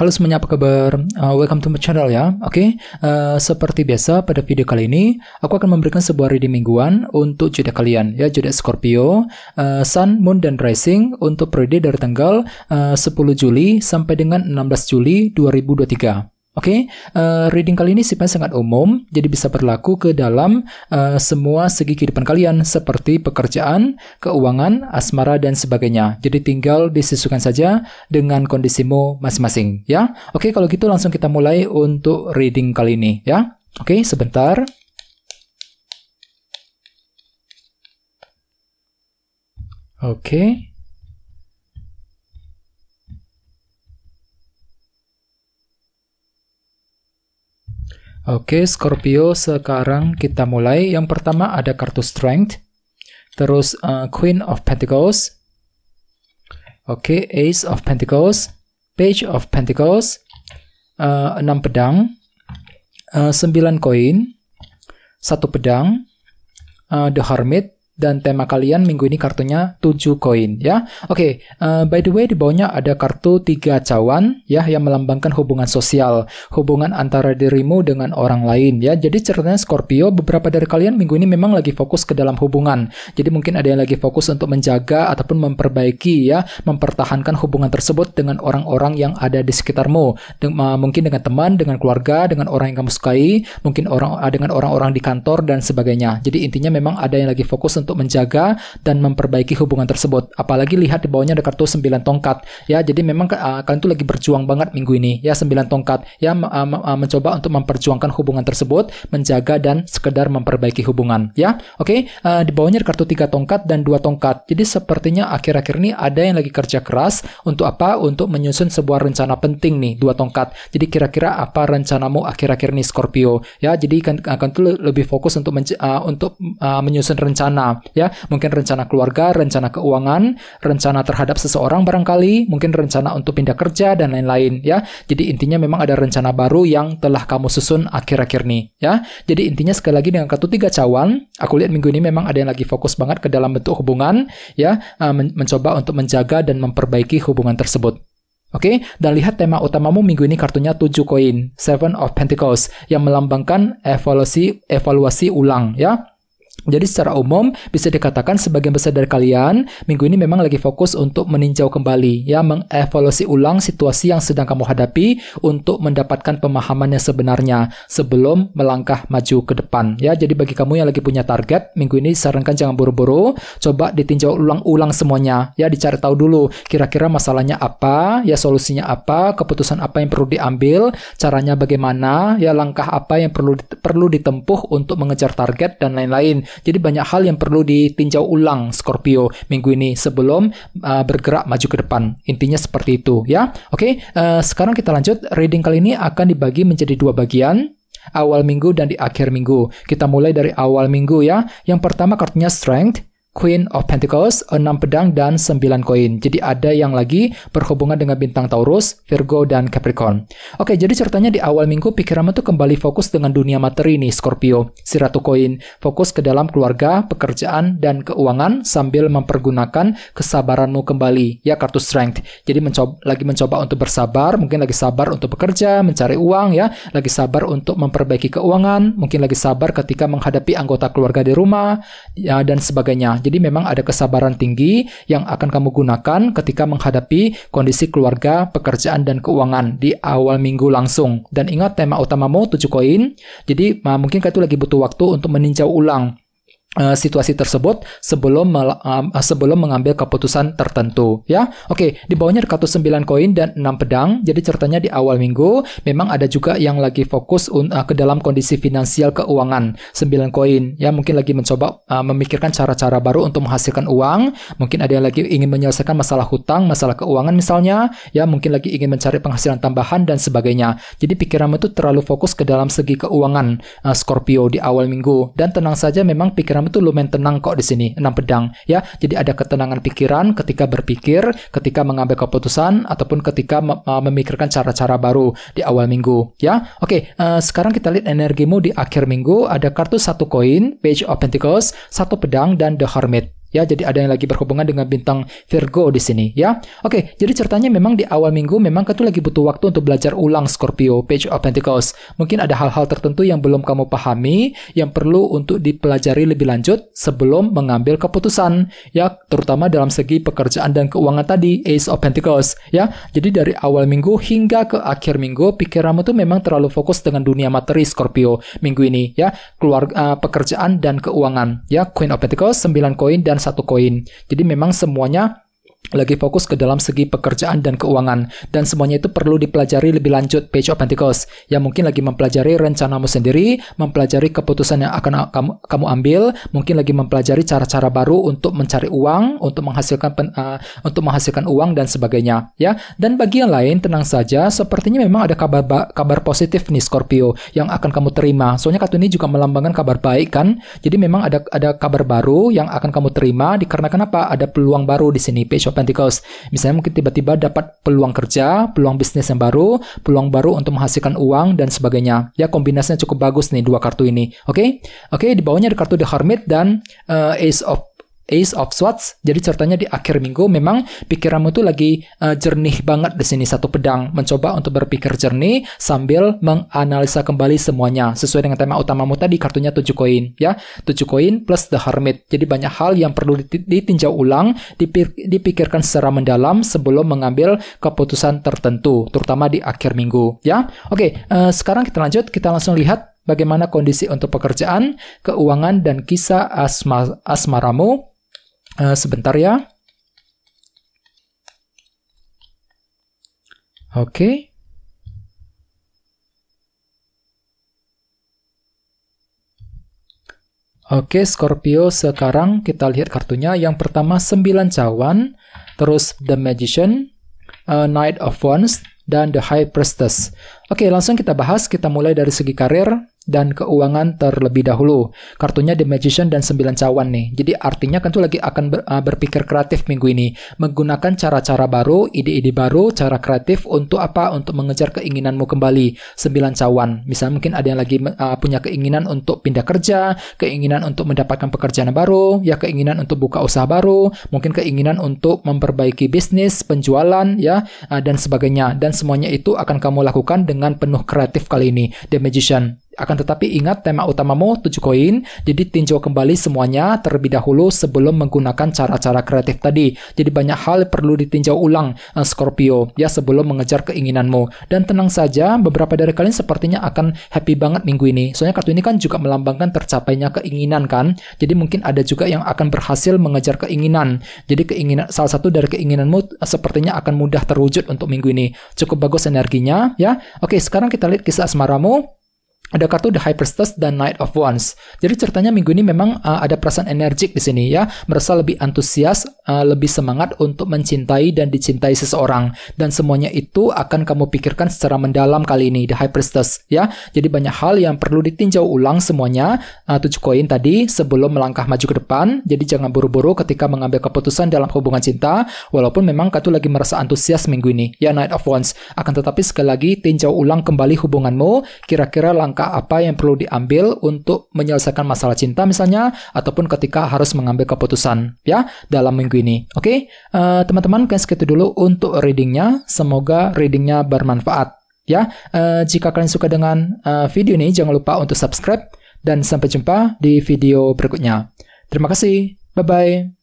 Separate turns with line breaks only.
Halo semuanya, apa kabar. Uh, welcome to my channel ya. Oke, okay? uh, seperti biasa pada video kali ini aku akan memberikan sebuah reading mingguan untuk jodoh kalian ya, jodoh Scorpio, uh, Sun, Moon dan Rising untuk periode dari tanggal uh, 10 Juli sampai dengan 16 Juli 2023. Oke, okay? uh, eh, reading kali ini sifatnya sangat umum, jadi bisa berlaku ke dalam uh, semua segi kehidupan kalian seperti pekerjaan, keuangan, asmara dan sebagainya. Jadi tinggal disesuaikan saja dengan kondisimu masing-masing, ya. Oke, okay, kalau gitu langsung kita mulai untuk reading kali ini, ya. Oke, okay, sebentar. Oke. Okay. Oke, Scorpio sekarang kita mulai. Yang pertama ada kartu Strength, terus uh, Queen of Pentacles, oke, Ace of Pentacles, Page of Pentacles, uh, eh, 6 pedang, uh, eh, 9 koin, 1 pedang, uh, The Hermit, dan tema kalian minggu ini kartunya 7 koin ya. Oke, okay, uh, eh, by the way di bawahnya ada kartu tiga cawan ya yang melambangkan hubungan sosial, hubungan antara dirimu dengan orang lain ya. Jadi ceritanya Scorpio beberapa dari kalian minggu ini memang lagi fokus ke dalam hubungan. Jadi mungkin ada yang lagi fokus untuk menjaga ataupun memperbaiki ya, mempertahankan hubungan tersebut dengan orang-orang yang ada di sekitarmu. Den uh, mungkin dengan teman, dengan keluarga, dengan orang yang kamu sukai, mungkin orang dengan orang-orang di kantor dan sebagainya. Jadi intinya memang ada yang lagi fokus untuk untuk menjaga dan memperbaiki hubungan tersebut. Apalagi lihat di bawahnya ada kartu 9 tongkat ya. Jadi memang uh, kalian tuh lagi berjuang banget minggu ini ya 9 tongkat ya uh, uh, mencoba untuk memperjuangkan hubungan tersebut, menjaga dan sekedar memperbaiki hubungan ya. Oke, okay? uh, di bawahnya ada kartu 3 tongkat dan 2 tongkat. Jadi sepertinya akhir-akhir ini ada yang lagi kerja keras untuk apa? Untuk menyusun sebuah rencana penting nih, 2 tongkat. Jadi kira-kira apa rencanamu akhir-akhir ini Scorpio ya. Jadi kan akan tuh lebih fokus untuk uh, untuk uh, menyusun rencana ya mungkin rencana keluarga rencana keuangan rencana terhadap seseorang barangkali mungkin rencana untuk pindah kerja dan lain-lain ya jadi intinya memang ada rencana baru yang telah kamu susun akhir-akhir ini ya jadi intinya sekali lagi dengan kartu tiga cawan aku lihat minggu ini memang ada yang lagi fokus banget ke dalam bentuk hubungan ya e, men mencoba untuk menjaga dan memperbaiki hubungan tersebut Oke, okay? dan lihat tema utamamu minggu ini kartunya 7 koin, Seven of Pentacles, yang melambangkan evaluasi evaluasi ulang ya. Jadi secara umum bisa dikatakan sebagian besar dari kalian minggu ini memang lagi fokus untuk meninjau kembali ya mengevaluasi ulang situasi yang sedang kamu hadapi untuk mendapatkan pemahaman yang sebenarnya sebelum melangkah maju ke depan ya. Jadi bagi kamu yang lagi punya target minggu ini sarankan jangan buru-buru, coba ditinjau ulang-ulang semuanya ya dicari tahu dulu kira-kira masalahnya apa, ya solusinya apa, keputusan apa yang perlu diambil, caranya bagaimana, ya langkah apa yang perlu perlu ditempuh untuk mengejar target dan lain-lain. Jadi banyak hal yang perlu ditinjau ulang Scorpio minggu ini sebelum uh, bergerak maju ke depan. Intinya seperti itu ya. Oke, okay, uh, sekarang kita lanjut. Reading kali ini akan dibagi menjadi dua bagian awal minggu dan di akhir minggu. Kita mulai dari awal minggu ya. Yang pertama kartunya strength, Queen of Pentacles, 6 pedang, dan 9 koin. Jadi ada yang lagi berhubungan dengan bintang Taurus, Virgo, dan Capricorn. Oke, jadi ceritanya di awal minggu pikiranmu tuh kembali fokus dengan dunia materi nih, Scorpio, si ratu koin. Fokus ke dalam keluarga, pekerjaan, dan keuangan sambil mempergunakan kesabaranmu kembali, ya kartu strength. Jadi mencoba, lagi mencoba untuk bersabar, mungkin lagi sabar untuk bekerja, mencari uang ya, lagi sabar untuk memperbaiki keuangan, mungkin lagi sabar ketika menghadapi anggota keluarga di rumah, ya, dan sebagainya jadi memang ada kesabaran tinggi yang akan kamu gunakan ketika menghadapi kondisi keluarga, pekerjaan, dan keuangan di awal minggu langsung. Dan ingat tema utamamu 7 koin, jadi mungkin itu lagi butuh waktu untuk meninjau ulang Eh, situasi tersebut sebelum eh, sebelum mengambil keputusan tertentu ya. Oke, okay, di bawahnya ada kartu 9 koin dan 6 pedang. Jadi ceritanya di awal minggu memang ada juga yang lagi fokus eh, ke dalam kondisi finansial keuangan. 9 koin ya mungkin lagi mencoba memikirkan cara-cara baru untuk menghasilkan uang. Mungkin ada yang lagi ingin menyelesaikan masalah hutang, masalah keuangan misalnya, ya mungkin lagi ingin mencari penghasilan tambahan dan sebagainya. Jadi pikiranmu itu terlalu fokus ke dalam segi keuangan Scorpio di awal minggu dan tenang saja memang pikiran pikiran itu lumayan tenang kok di sini, enam pedang ya. Jadi ada ketenangan pikiran ketika berpikir, ketika mengambil keputusan ataupun ketika memikirkan cara-cara baru di awal minggu ya. Oke, uh, sekarang kita lihat energimu di akhir minggu ada kartu satu koin, Page of Pentacles, satu pedang dan The Hermit ya jadi ada yang lagi berhubungan dengan bintang Virgo di sini ya oke jadi ceritanya memang di awal minggu memang kau lagi butuh waktu untuk belajar ulang Scorpio Page of Pentacles mungkin ada hal-hal tertentu yang belum kamu pahami yang perlu untuk dipelajari lebih lanjut sebelum mengambil keputusan ya terutama dalam segi pekerjaan dan keuangan tadi Ace of Pentacles ya jadi dari awal minggu hingga ke akhir minggu pikiranmu tuh memang terlalu fokus dengan dunia materi Scorpio minggu ini ya keluar eh, pekerjaan dan keuangan ya Queen of Pentacles 9 koin dan satu koin. Jadi memang semuanya lagi fokus ke dalam segi pekerjaan dan keuangan dan semuanya itu perlu dipelajari lebih lanjut Page of Pentacles yang mungkin lagi mempelajari rencanamu sendiri, mempelajari keputusan yang akan kamu, kamu ambil, mungkin lagi mempelajari cara-cara baru untuk mencari uang, untuk menghasilkan pen, uh, untuk menghasilkan uang dan sebagainya ya. Dan bagi yang lain tenang saja, sepertinya memang ada kabar kabar positif nih Scorpio yang akan kamu terima. Soalnya kartu ini juga melambangkan kabar baik kan. Jadi memang ada ada kabar baru yang akan kamu terima dikarenakan apa? Ada peluang baru di sini Page of Bishop Pentecost. Misalnya mungkin tiba-tiba dapat peluang kerja, peluang bisnis yang baru, peluang baru untuk menghasilkan uang dan sebagainya. Ya kombinasinya cukup bagus nih dua kartu ini. Oke, okay? oke okay, di bawahnya ada kartu The Hermit dan uh, Ace of Ace of Swords. Jadi ceritanya di akhir minggu memang pikiranmu tuh lagi uh, jernih banget di sini satu pedang, mencoba untuk berpikir jernih sambil menganalisa kembali semuanya sesuai dengan tema utamamu tadi kartunya tujuh koin ya. tujuh koin plus The Hermit. Jadi banyak hal yang perlu ditinjau ulang, dipikirkan secara mendalam sebelum mengambil keputusan tertentu, terutama di akhir minggu ya. Oke, uh, sekarang kita lanjut, kita langsung lihat bagaimana kondisi untuk pekerjaan, keuangan, dan kisah asma asmaramu Uh, sebentar ya. Oke. Okay. Oke, okay, Scorpio sekarang kita lihat kartunya. Yang pertama 9 cawan, terus The Magician, uh, Knight of Wands, dan The High Priestess. Oke, okay, langsung kita bahas. Kita mulai dari segi karir dan keuangan terlebih dahulu. Kartunya The Magician dan sembilan cawan nih. Jadi artinya kan tuh lagi akan ber, uh, berpikir kreatif minggu ini, menggunakan cara-cara baru, ide-ide baru, cara kreatif untuk apa? Untuk mengejar keinginanmu kembali. sembilan cawan. Misal mungkin ada yang lagi uh, punya keinginan untuk pindah kerja, keinginan untuk mendapatkan pekerjaan baru, ya keinginan untuk buka usaha baru, mungkin keinginan untuk memperbaiki bisnis, penjualan ya uh, dan sebagainya. Dan semuanya itu akan kamu lakukan dengan penuh kreatif kali ini. The Magician akan tetapi ingat tema utamamu 7 koin, jadi tinjau kembali semuanya terlebih dahulu sebelum menggunakan cara-cara kreatif tadi. Jadi banyak hal perlu ditinjau ulang eh, Scorpio ya sebelum mengejar keinginanmu. Dan tenang saja, beberapa dari kalian sepertinya akan happy banget minggu ini. Soalnya kartu ini kan juga melambangkan tercapainya keinginan kan. Jadi mungkin ada juga yang akan berhasil mengejar keinginan. Jadi keinginan salah satu dari keinginanmu eh, sepertinya akan mudah terwujud untuk minggu ini. Cukup bagus energinya ya. Oke, sekarang kita lihat kisah asmaramu ada kartu The Priestess dan Knight of Wands. Jadi ceritanya minggu ini memang uh, ada perasaan energik di sini ya, merasa lebih antusias, uh, lebih semangat untuk mencintai dan dicintai seseorang dan semuanya itu akan kamu pikirkan secara mendalam kali ini The Priestess ya. Jadi banyak hal yang perlu ditinjau ulang semuanya uh, tujuh koin tadi sebelum melangkah maju ke depan. Jadi jangan buru-buru ketika mengambil keputusan dalam hubungan cinta walaupun memang kartu lagi merasa antusias minggu ini ya Knight of Wands. Akan tetapi sekali lagi tinjau ulang kembali hubunganmu kira-kira langkah langkah apa yang perlu diambil untuk menyelesaikan masalah cinta misalnya ataupun ketika harus mengambil keputusan ya dalam minggu ini. Oke, okay? uh, eh, teman-teman kalian segitu dulu untuk readingnya. Semoga readingnya bermanfaat ya. Uh, jika kalian suka dengan uh, video ini jangan lupa untuk subscribe dan sampai jumpa di video berikutnya. Terima kasih. Bye bye.